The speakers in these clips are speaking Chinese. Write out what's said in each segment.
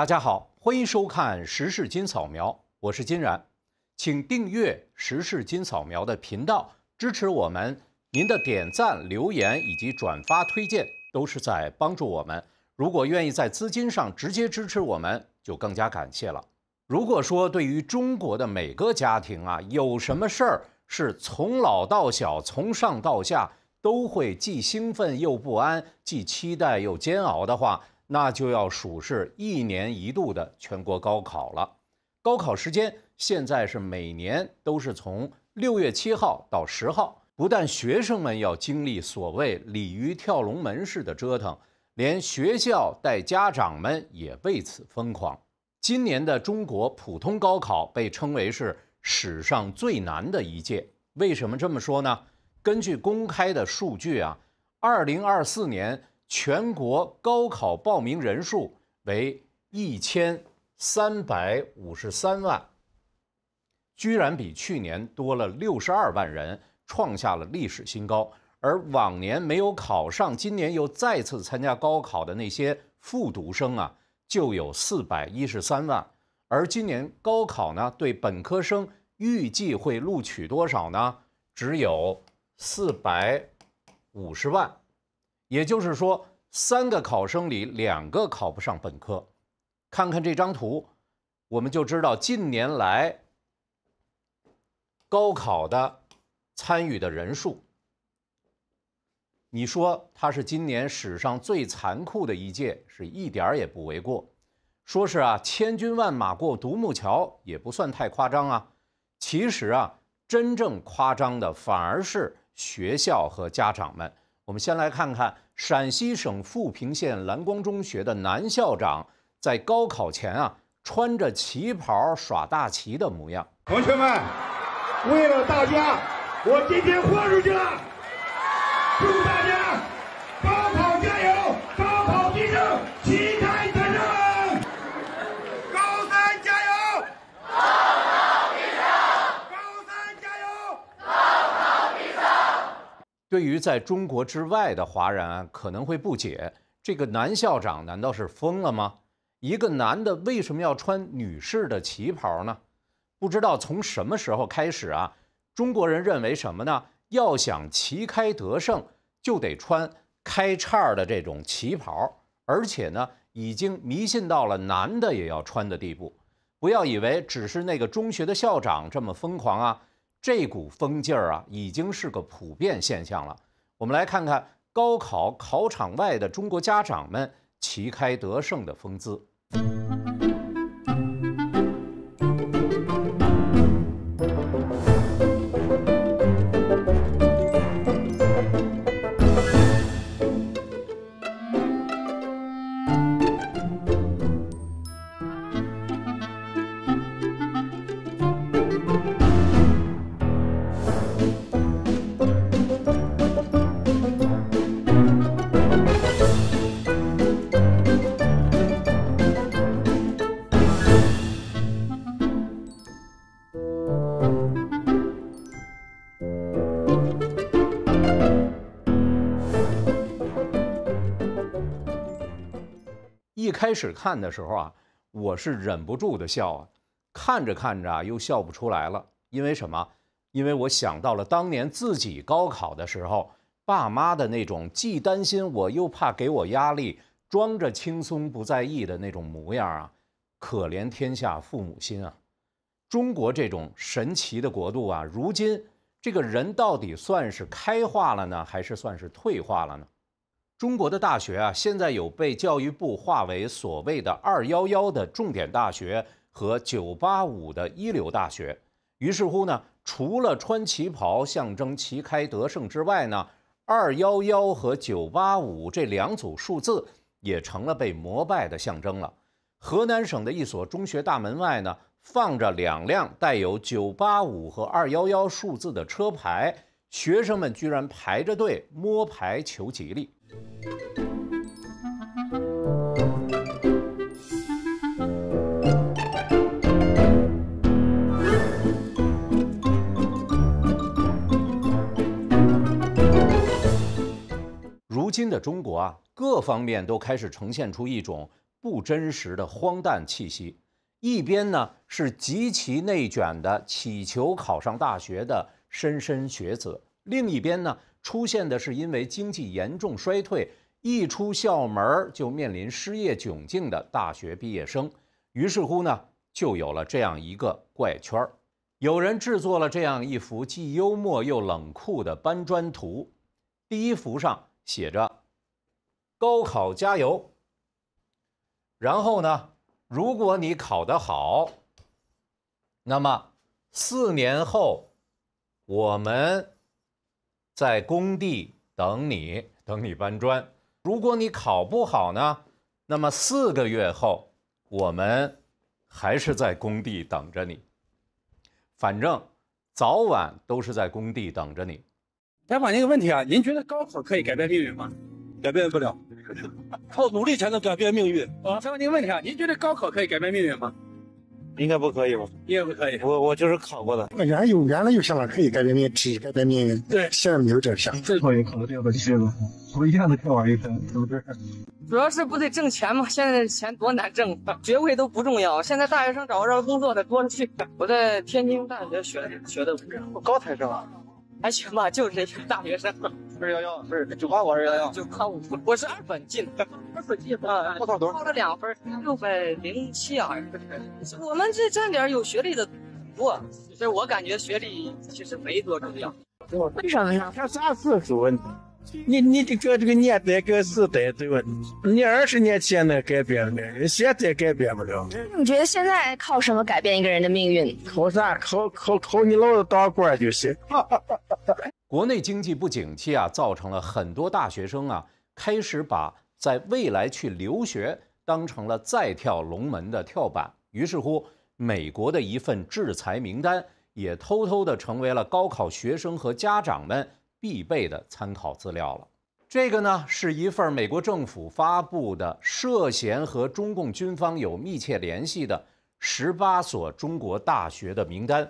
大家好，欢迎收看《时事金扫描》，我是金然，请订阅《时事金扫描》的频道，支持我们。您的点赞、留言以及转发推荐都是在帮助我们。如果愿意在资金上直接支持我们，就更加感谢了。如果说对于中国的每个家庭啊，有什么事儿是从老到小、从上到下都会既兴奋又不安、既期待又煎熬的话，那就要数是一年一度的全国高考了。高考时间现在是每年都是从六月七号到十号。不但学生们要经历所谓鲤鱼跳龙门式的折腾，连学校带家长们也为此疯狂。今年的中国普通高考被称为是史上最难的一届。为什么这么说呢？根据公开的数据啊，二零二四年。全国高考报名人数为一千三百五十三万，居然比去年多了六十二万人，创下了历史新高。而往年没有考上，今年又再次参加高考的那些复读生啊，就有四百一十三万。而今年高考呢，对本科生预计会录取多少呢？只有四百五十万。也就是说，三个考生里两个考不上本科。看看这张图，我们就知道近年来高考的参与的人数。你说他是今年史上最残酷的一届，是一点儿也不为过。说是啊，千军万马过独木桥也不算太夸张啊。其实啊，真正夸张的反而是学校和家长们。我们先来看看陕西省富平县蓝光中学的男校长在高考前啊，穿着旗袍耍大旗的模样。同学们，为了大家，我今天豁出去了！祝大家高考加油，高考必胜！旗。对于在中国之外的华人，可能会不解：这个男校长难道是疯了吗？一个男的为什么要穿女士的旗袍呢？不知道从什么时候开始啊，中国人认为什么呢？要想旗开得胜，就得穿开叉的这种旗袍，而且呢，已经迷信到了男的也要穿的地步。不要以为只是那个中学的校长这么疯狂啊。这股风劲儿啊，已经是个普遍现象了。我们来看看高考考场外的中国家长们旗开得胜的风姿。开始看的时候啊，我是忍不住的笑啊，看着看着啊又笑不出来了，因为什么？因为我想到了当年自己高考的时候，爸妈的那种既担心我又怕给我压力，装着轻松不在意的那种模样啊，可怜天下父母心啊！中国这种神奇的国度啊，如今这个人到底算是开化了呢，还是算是退化了呢？中国的大学啊，现在有被教育部划为所谓的“二幺幺”的重点大学和“九八五”的一流大学。于是乎呢，除了穿旗袍象征旗开得胜之外呢，“二幺幺”和“九八五”这两组数字也成了被膜拜的象征了。河南省的一所中学大门外呢，放着两辆带有“九八五”和“二幺幺”数字的车牌，学生们居然排着队摸牌求吉利。如今的中国啊，各方面都开始呈现出一种不真实的荒诞气息。一边呢是极其内卷的祈求考上大学的莘莘学子，另一边呢。出现的是因为经济严重衰退，一出校门就面临失业窘境的大学毕业生。于是乎呢，就有了这样一个怪圈儿。有人制作了这样一幅既幽默又冷酷的搬砖图。第一幅上写着“高考加油”。然后呢，如果你考得好，那么四年后我们。在工地等你，等你搬砖。如果你考不好呢，那么四个月后我们还是在工地等着你。反正早晚都是在工地等着你。采访您个问题啊，您觉得高考可以改变命运吗？改变不了，靠努力才能改变命运啊。采访您个问题啊，您觉得高考可以改变命运吗？应该不可以吧？应该不可以。我我就是考过的。那原来原来有想法可以改变命，只改变命运。对，现在没有这想想。最考也考不掉吧？就这种，我一下子跳完一分，怎么这？主要是不得挣钱嘛，现在钱多难挣，学位都不重要。现在大学生找不着工作，的多了去。我在天津大学学学的我高材生啊。还行吧，就是大学生，二幺幺，不是九八五二幺幺，九八五，我是二本进，二本进啊，考了多少分？考了两分，六百零七啊。我们这站点有学历的多，其实我感觉学历其实没多重要。为什么呀？看啥问题？你你就跟这个年代跟时代对吧？你二十年前能改变的，现在改变不了。你觉得现在靠什么改变一个人的命运？靠啥？靠靠靠！你老子当官就哈。国内经济不景气啊，造成了很多大学生啊开始把在未来去留学当成了再跳龙门的跳板。于是乎，美国的一份制裁名单也偷偷的成为了高考学生和家长们必备的参考资料了。这个呢，是一份美国政府发布的涉嫌和中共军方有密切联系的十八所中国大学的名单。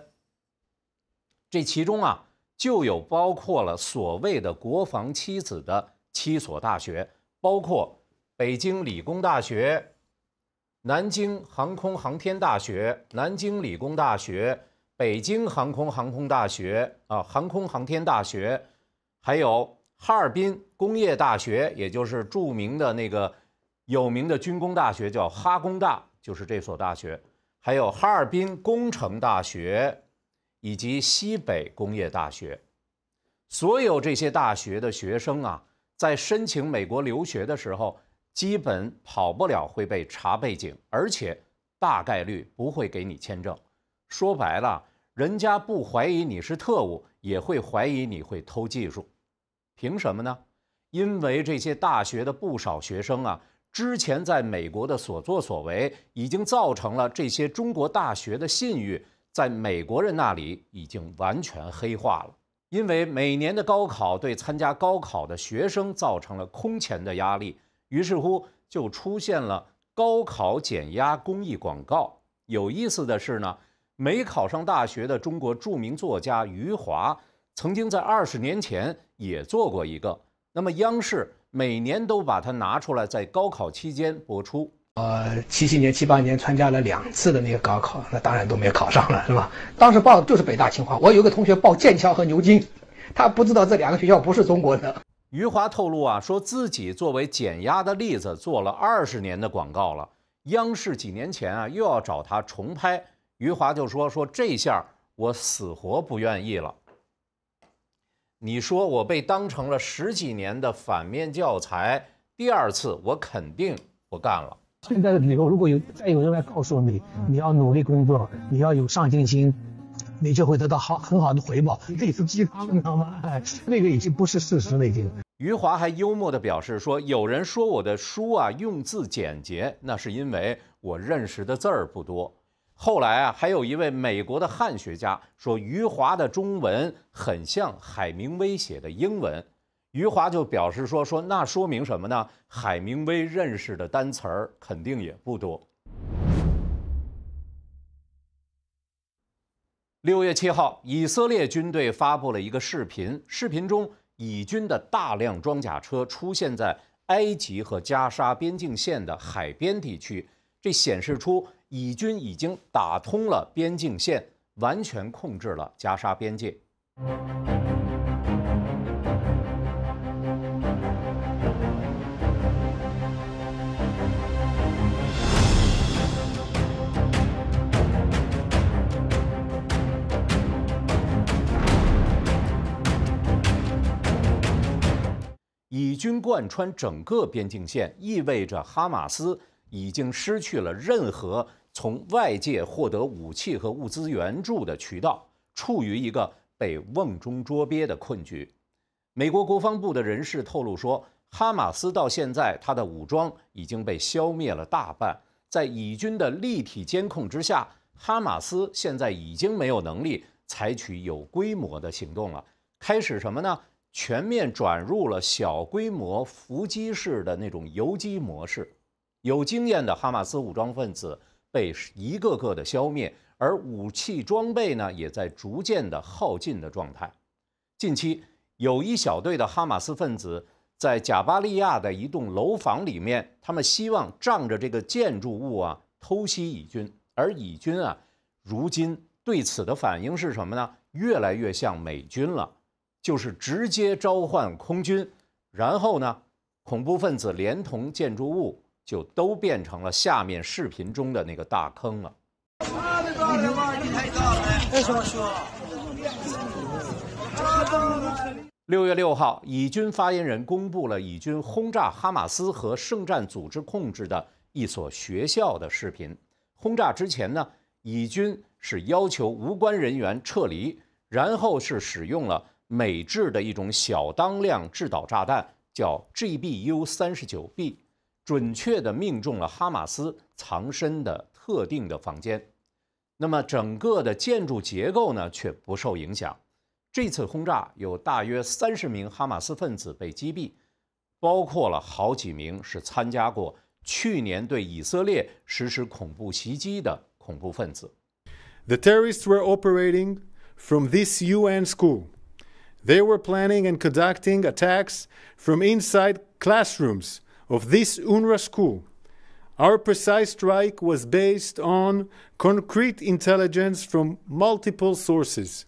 这其中啊。就有包括了所谓的国防七子的七所大学，包括北京理工大学、南京航空航天大学、南京理工大学、北京航空航天大学啊航空航天大学，还有哈尔滨工业大学，也就是著名的那个有名的军工大学，叫哈工大，就是这所大学，还有哈尔滨工程大学。以及西北工业大学，所有这些大学的学生啊，在申请美国留学的时候，基本跑不了会被查背景，而且大概率不会给你签证。说白了，人家不怀疑你是特务，也会怀疑你会偷技术。凭什么呢？因为这些大学的不少学生啊，之前在美国的所作所为，已经造成了这些中国大学的信誉。在美国人那里已经完全黑化了，因为每年的高考对参加高考的学生造成了空前的压力，于是乎就出现了高考减压公益广告。有意思的是呢，没考上大学的中国著名作家余华曾经在二十年前也做过一个，那么央视每年都把它拿出来在高考期间播出。我七七年、七八年参加了两次的那个高考，那当然都没考上了，是吧？当时报的就是北大、清华。我有个同学报剑桥和牛津，他不知道这两个学校不是中国的。余华透露啊，说自己作为减压的例子做了二十年的广告了。央视几年前啊，又要找他重拍，余华就说：“说这下我死活不愿意了。你说我被当成了十几年的反面教材，第二次我肯定不干了。”现在的你，如果有再有人来告诉你你要努力工作，你要有上进心，你就会得到好很好的回报，也是鸡汤，你知道吗？哎，那个已经不是事实，了，已经。余华还幽默地表示说，有人说我的书啊用字简洁，那是因为我认识的字儿不多。后来啊，还有一位美国的汉学家说，余华的中文很像海明威写的英文。余华就表示说：“说那说明什么呢？海明威认识的单词儿肯定也不多。”六月七号，以色列军队发布了一个视频，视频中以军的大量装甲车出现在埃及和加沙边境线的海边地区，这显示出以军已经打通了边境线，完全控制了加沙边界。以军贯穿整个边境线，意味着哈马斯已经失去了任何从外界获得武器和物资援助的渠道，处于一个被瓮中捉鳖的困局。美国国防部的人士透露说，哈马斯到现在，他的武装已经被消灭了大半。在以军的立体监控之下，哈马斯现在已经没有能力采取有规模的行动了。开始什么呢？全面转入了小规模伏击式的那种游击模式，有经验的哈马斯武装分子被一个个的消灭，而武器装备呢也在逐渐的耗尽的状态。近期有一小队的哈马斯分子在贾巴利亚的一栋楼房里面，他们希望仗着这个建筑物啊偷袭以军，而以军啊如今对此的反应是什么呢？越来越像美军了。就是直接召唤空军，然后呢，恐怖分子连同建筑物就都变成了下面视频中的那个大坑了。六月六号，以军发言人公布了以军轰炸哈马斯和圣战组织控制的一所学校的视频。轰炸之前呢，以军是要求无关人员撤离，然后是使用了。美制的一种小当量制导炸弹，叫 GBU-39B，准确地命中了哈马斯藏身的特定的房间，那么整个的建筑结构呢却不受影响。这次轰炸有大约三十名哈马斯分子被击毙，包括了好几名是参加过去年对以色列实施恐怖袭击的恐怖分子。The terrorists were operating from this UN school. They were planning and conducting attacks from inside classrooms of this UNRWA school. Our precise strike was based on concrete intelligence from multiple sources.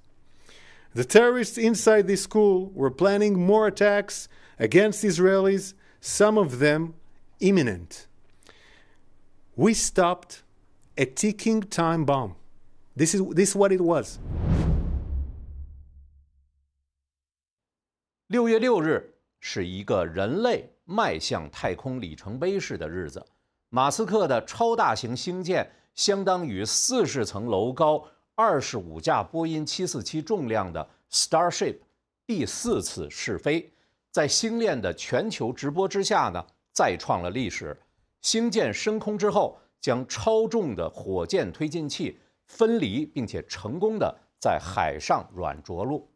The terrorists inside this school were planning more attacks against Israelis, some of them imminent. We stopped a ticking time bomb. This is, this is what it was. 六月六日是一个人类迈向太空里程碑式的日子。马斯克的超大型星舰相当于四十层楼高、二十五架波音747重量的 Starship 第四次试飞，在星链的全球直播之下呢，再创了历史。星舰升空之后，将超重的火箭推进器分离，并且成功的在海上软着陆。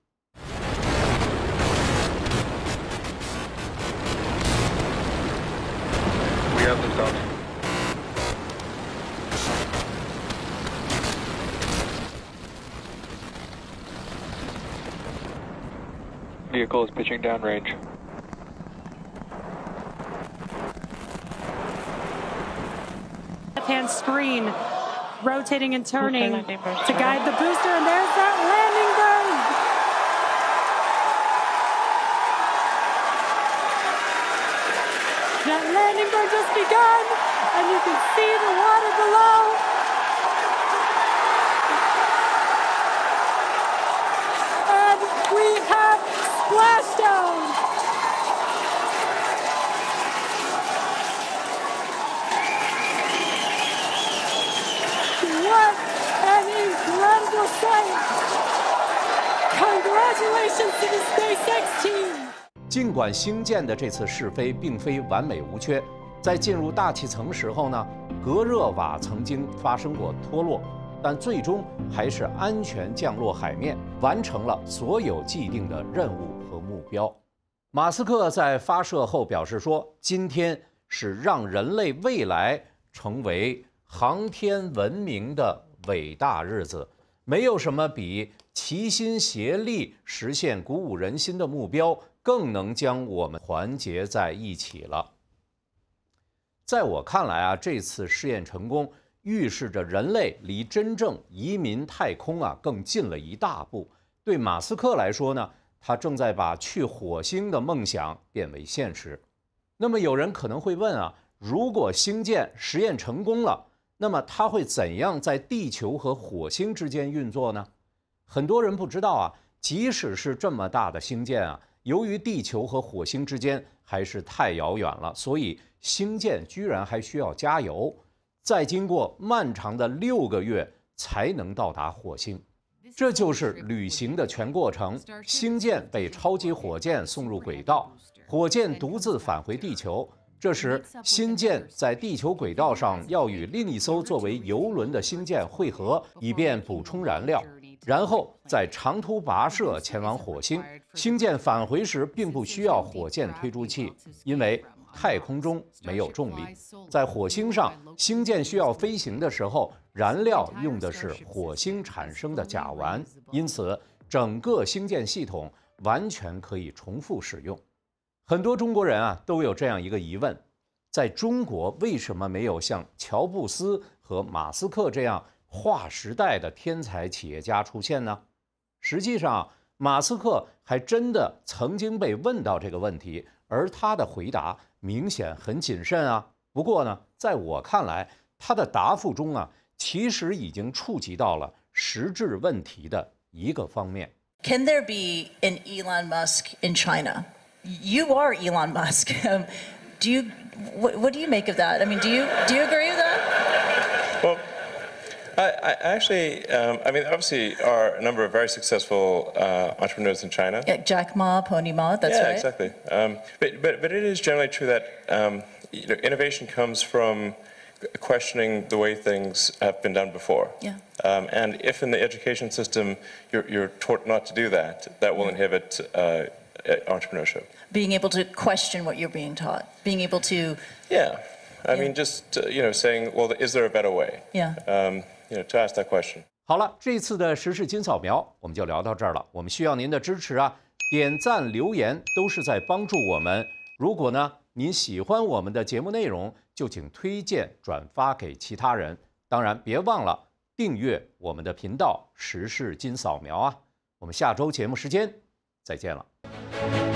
you have to Vehicle is pitching downrange. Left-hand screen, rotating and turning to guide the booster, and there's that landing. That landing burn just begun, and you can see the water below. And we have splashdown. What an incredible sight. Congratulations to the SpaceX team. 尽管新建的这次试飞并非完美无缺，在进入大气层时候呢，隔热瓦曾经发生过脱落，但最终还是安全降落海面，完成了所有既定的任务和目标。马斯克在发射后表示说：“今天是让人类未来成为航天文明的伟大日子，没有什么比齐心协力实现鼓舞人心的目标。”更能将我们团结在一起了。在我看来啊，这次试验成功，预示着人类离真正移民太空啊更近了一大步。对马斯克来说呢，他正在把去火星的梦想变为现实。那么有人可能会问啊，如果星舰实验成功了，那么它会怎样在地球和火星之间运作呢？很多人不知道啊，即使是这么大的星舰啊。由于地球和火星之间还是太遥远了，所以星舰居然还需要加油，再经过漫长的六个月才能到达火星。这就是旅行的全过程：星舰被超级火箭送入轨道，火箭独自返回地球。这时，星舰在地球轨道上要与另一艘作为游轮的星舰汇合，以便补充燃料，然后再长途跋涉前往火星。星舰返回时并不需要火箭推助器，因为太空中没有重力。在火星上，星舰需要飞行的时候，燃料用的是火星产生的甲烷，因此整个星舰系统完全可以重复使用。很多中国人啊都有这样一个疑问：在中国为什么没有像乔布斯和马斯克这样划时代的天才企业家出现呢？实际上，马斯克。还真的曾经被问到这个问题，而他的回答明显很谨慎啊。不过呢，在我看来，他的答复中啊，其实已经触及到了实质问题的一个方面。Can there be an Elon Musk in China? You are Elon Musk. Do you? What what do you make of that? I mean, do you do you agree with that? I, I actually, um, I mean, obviously, are a number of very successful uh, entrepreneurs in China. Yeah, Jack Ma, Pony Ma. That's yeah, right. Yeah, exactly. Um, but, but but it is generally true that um, you know, innovation comes from questioning the way things have been done before. Yeah. Um, and if in the education system you're, you're, taught not to do that, that will inhibit uh, entrepreneurship. Being able to question what you're being taught, being able to. Yeah. I yeah. mean, just, uh, you know, saying, well, is there a better way? Yeah. Um, 好了，这次的时事金扫描我们就聊到这儿了。我们需要您的支持啊，点赞、留言都是在帮助我们。如果呢您喜欢我们的节目内容，就请推荐、转发给其他人。当然别忘了订阅我们的频道《时事金扫描》啊。我们下周节目时间再见了。